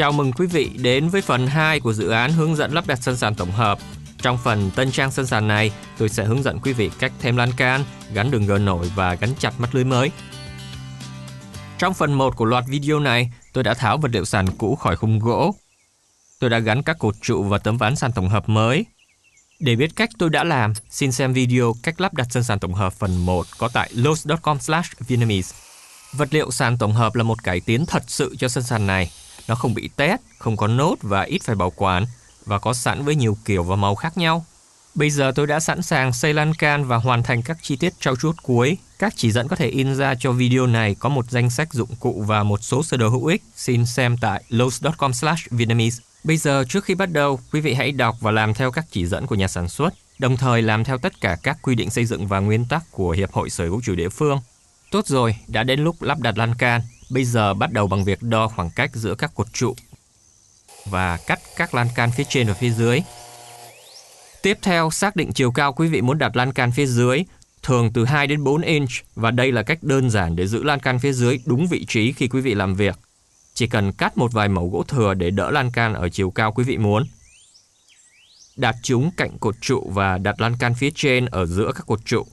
Chào mừng quý vị đến với phần 2 của dự án hướng dẫn lắp đặt sân sàn tổng hợp. Trong phần tân trang sân sàn này, tôi sẽ hướng dẫn quý vị cách thêm lan can, gắn đường gờ nổi và gắn chặt mắt lưới mới. Trong phần 1 của loạt video này, tôi đã tháo vật liệu sàn cũ khỏi khung gỗ. Tôi đã gắn các cột trụ và tấm ván sàn tổng hợp mới. Để biết cách tôi đã làm, xin xem video cách lắp đặt sân sàn tổng hợp phần 1 có tại los.com/vietnamese. Vật liệu sàn tổng hợp là một cải tiến thật sự cho sân sàn này nó không bị tét, không có nốt và ít phải bảo quản và có sẵn với nhiều kiểu và màu khác nhau. Bây giờ tôi đã sẵn sàng xây lan can và hoàn thành các chi tiết trau chuốt cuối. Các chỉ dẫn có thể in ra cho video này có một danh sách dụng cụ và một số sơ đồ hữu ích. Xin xem tại lowes.com vietnamese. Bây giờ trước khi bắt đầu, quý vị hãy đọc và làm theo các chỉ dẫn của nhà sản xuất, đồng thời làm theo tất cả các quy định xây dựng và nguyên tắc của Hiệp hội Sở hữu chủ địa phương. Tốt rồi, đã đến lúc lắp đặt lan can. Bây giờ bắt đầu bằng việc đo khoảng cách giữa các cột trụ và cắt các lan can phía trên và phía dưới. Tiếp theo, xác định chiều cao quý vị muốn đặt lan can phía dưới, thường từ 2 đến 4 inch và đây là cách đơn giản để giữ lan can phía dưới đúng vị trí khi quý vị làm việc. Chỉ cần cắt một vài mẩu gỗ thừa để đỡ lan can ở chiều cao quý vị muốn. Đặt chúng cạnh cột trụ và đặt lan can phía trên ở giữa các cột trụ.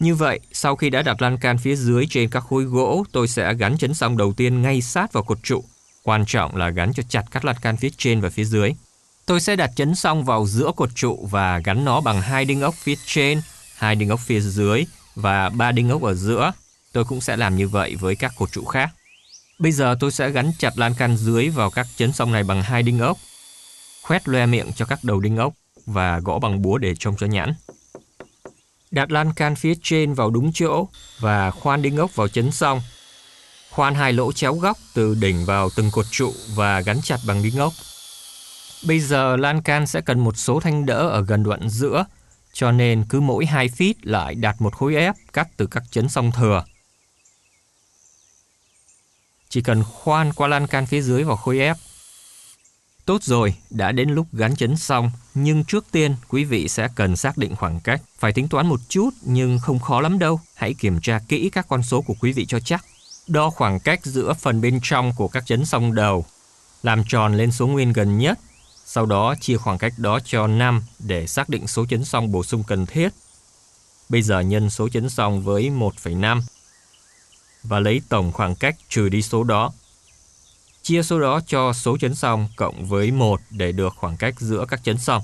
Như vậy, sau khi đã đặt lan can phía dưới trên các khối gỗ, tôi sẽ gắn chấn song đầu tiên ngay sát vào cột trụ. Quan trọng là gắn cho chặt các lan can phía trên và phía dưới. Tôi sẽ đặt chấn song vào giữa cột trụ và gắn nó bằng hai đinh ốc phía trên, hai đinh ốc phía dưới và ba đinh ốc ở giữa. Tôi cũng sẽ làm như vậy với các cột trụ khác. Bây giờ tôi sẽ gắn chặt lan can dưới vào các chấn song này bằng hai đinh ốc. Khoét loe miệng cho các đầu đinh ốc và gõ bằng búa để trông cho nhãn đặt lan can phía trên vào đúng chỗ và khoan đinh ốc vào chấn xong. Khoan hai lỗ chéo góc từ đỉnh vào từng cột trụ và gắn chặt bằng đinh ốc. Bây giờ lan can sẽ cần một số thanh đỡ ở gần đoạn giữa, cho nên cứ mỗi 2 feet lại đặt một khối ép cắt từ các chấn song thừa. Chỉ cần khoan qua lan can phía dưới vào khối ép Tốt rồi, đã đến lúc gắn chấn xong, nhưng trước tiên quý vị sẽ cần xác định khoảng cách. Phải tính toán một chút nhưng không khó lắm đâu, hãy kiểm tra kỹ các con số của quý vị cho chắc. Đo khoảng cách giữa phần bên trong của các chấn song đầu, làm tròn lên số nguyên gần nhất, sau đó chia khoảng cách đó cho 5 để xác định số chấn song bổ sung cần thiết. Bây giờ nhân số chấn song với 1,5 và lấy tổng khoảng cách trừ đi số đó chia số đó cho số chấn song cộng với 1 để được khoảng cách giữa các chấn song.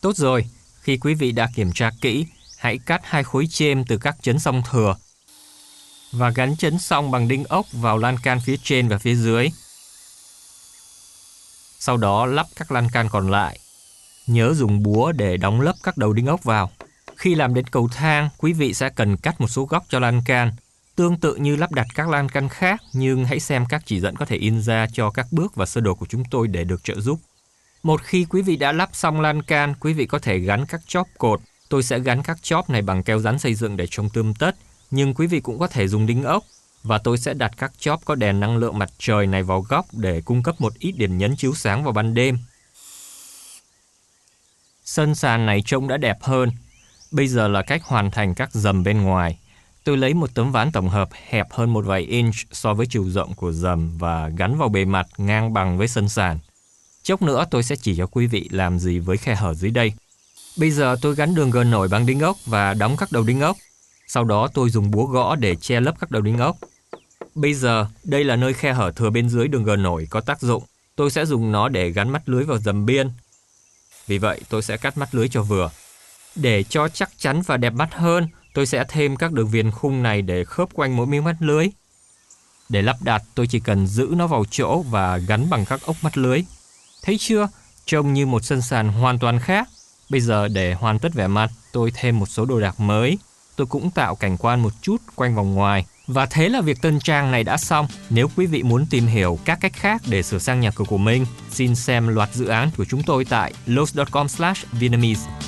Tốt rồi, khi quý vị đã kiểm tra kỹ, hãy cắt hai khối chêm từ các chấn song thừa và gắn chấn song bằng đinh ốc vào lan can phía trên và phía dưới. Sau đó lắp các lan can còn lại. Nhớ dùng búa để đóng lấp các đầu đinh ốc vào. Khi làm đến cầu thang, quý vị sẽ cần cắt một số góc cho lan can – Tương tự như lắp đặt các lan can khác, nhưng hãy xem các chỉ dẫn có thể in ra cho các bước và sơ đồ của chúng tôi để được trợ giúp. Một khi quý vị đã lắp xong lan can, quý vị có thể gắn các chóp cột. Tôi sẽ gắn các chóp này bằng keo rắn xây dựng để trông tươm tất, nhưng quý vị cũng có thể dùng đinh ốc và tôi sẽ đặt các chóp có đèn năng lượng mặt trời này vào góc để cung cấp một ít điểm nhấn chiếu sáng vào ban đêm. Sân sàn này trông đã đẹp hơn. Bây giờ là cách hoàn thành các dầm bên ngoài. Tôi lấy một tấm ván tổng hợp hẹp hơn một vài inch so với chiều rộng của dầm và gắn vào bề mặt ngang bằng với sân sàn. Chốc nữa tôi sẽ chỉ cho quý vị làm gì với khe hở dưới đây. Bây giờ tôi gắn đường gờ nổi bằng đinh ốc và đóng các đầu đinh ốc. Sau đó tôi dùng búa gõ để che lấp các đầu đinh ốc. Bây giờ, đây là nơi khe hở thừa bên dưới đường gờ nổi có tác dụng. Tôi sẽ dùng nó để gắn mắt lưới vào dầm biên. Vì vậy, tôi sẽ cắt mắt lưới cho vừa. Để cho chắc chắn và đẹp mắt hơn, Tôi sẽ thêm các đường viền khung này để khớp quanh mỗi miếng mắt lưới. Để lắp đặt, tôi chỉ cần giữ nó vào chỗ và gắn bằng các ốc mắt lưới. Thấy chưa? Trông như một sân sàn hoàn toàn khác. Bây giờ để hoàn tất vẻ mặt, tôi thêm một số đồ đạc mới. Tôi cũng tạo cảnh quan một chút quanh vòng ngoài. Và thế là việc tân trang này đã xong. Nếu quý vị muốn tìm hiểu các cách khác để sửa sang nhà cửa của mình, xin xem loạt dự án của chúng tôi tại los.com/vietnamese.